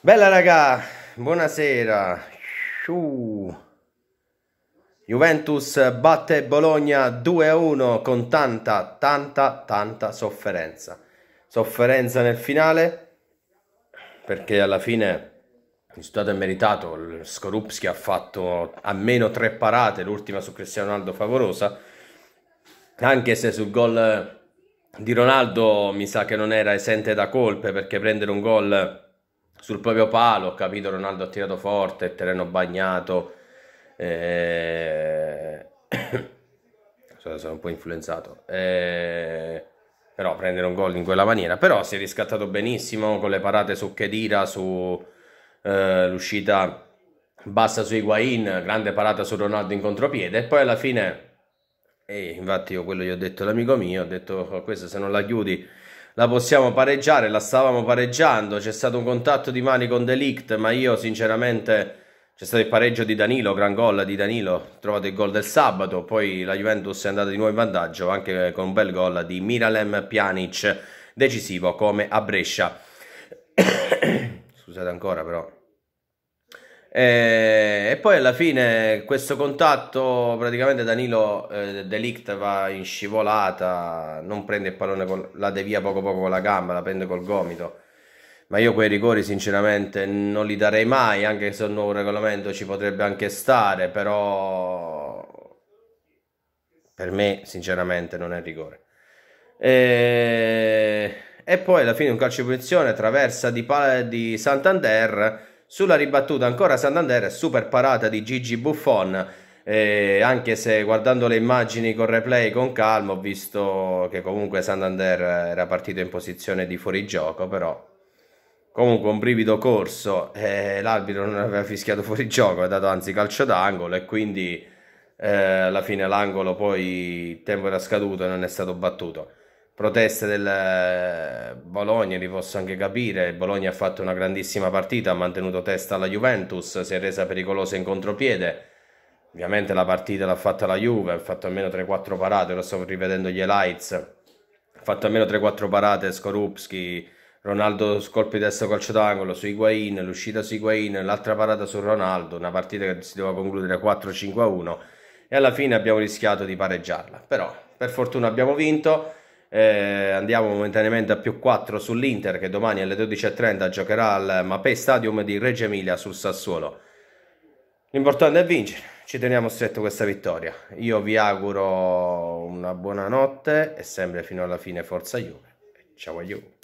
Bella raga, buonasera. Shoo. Juventus batte Bologna 2-1 con tanta, tanta, tanta sofferenza. Sofferenza nel finale, perché alla fine il risultato è meritato. Skorupski ha fatto almeno tre parate, l'ultima su Cristiano Ronaldo favorosa, anche se sul gol di Ronaldo mi sa che non era esente da colpe, perché prendere un gol sul proprio palo, ho capito Ronaldo ha tirato forte, terreno bagnato, eh... sono un po' influenzato, eh... però prendere un gol in quella maniera, però si è riscattato benissimo con le parate su Kedira, sull'uscita eh, bassa su Higuain, grande parata su Ronaldo in contropiede e poi alla fine... E infatti io quello gli ho detto all'amico mio, ho detto questa se non la chiudi la possiamo pareggiare, la stavamo pareggiando, c'è stato un contatto di mani con Delict, ma io sinceramente c'è stato il pareggio di Danilo, gran gol di Danilo, trovato il gol del sabato, poi la Juventus è andata di nuovo in vantaggio anche con un bel gol di Miralem Pjanic, decisivo come a Brescia. Scusate ancora però. Eh, e, poi alla fine questo contatto, praticamente Danilo eh, Delict va in scivolata, non prende il pallone, con, la devia poco poco con la gamba, la prende col gomito. Ma io quei rigori sinceramente non li darei mai, anche se il nuovo regolamento ci potrebbe anche stare, però per me sinceramente non è rigore. E, eh, e poi alla fine un calcio di punizione, traversa di, di Santander sulla ribattuta ancora Santander, super parata di Gigi Buffon. Eh, anche se guardando le immagini con replay con calma ho visto che comunque Santander era partito in posizione di fuorigioco però comunque un brivido corso eh, l'arbitro non aveva fischiato fuorigioco ha dato anzi calcio d'angolo e quindi eh, alla fine l'angolo poi il tempo era scaduto e non è stato battuto proteste del eh, Bologna, li posso anche capire, il Bologna ha fatto una grandissima partita, ha mantenuto testa alla Juventus, si è resa pericolosa in contropiede, ovviamente la partita l'ha fatta la Juve, ha fatto almeno 3-4 parate, lo sto rivedendo gli highlights, ha fatto almeno 3-4 parate Skorupski, Ronaldo scolpi destro calcio d'angolo su Higuain, l'uscita su Higuain, l'altra parata su Ronaldo, una partita che si doveva concludere 4-5-1 e alla fine abbiamo rischiato di pareggiarla, però per fortuna abbiamo vinto, eh, andiamo momentaneamente a più 4 sull'Inter che domani alle 12.30 giocherà al Mapei Stadium di Reggio Emilia sul Sassuolo. L'importante è vincere, ci teniamo stretto questa vittoria. Io vi auguro una buona notte e sempre fino alla fine forza Juve. Ciao a Juve.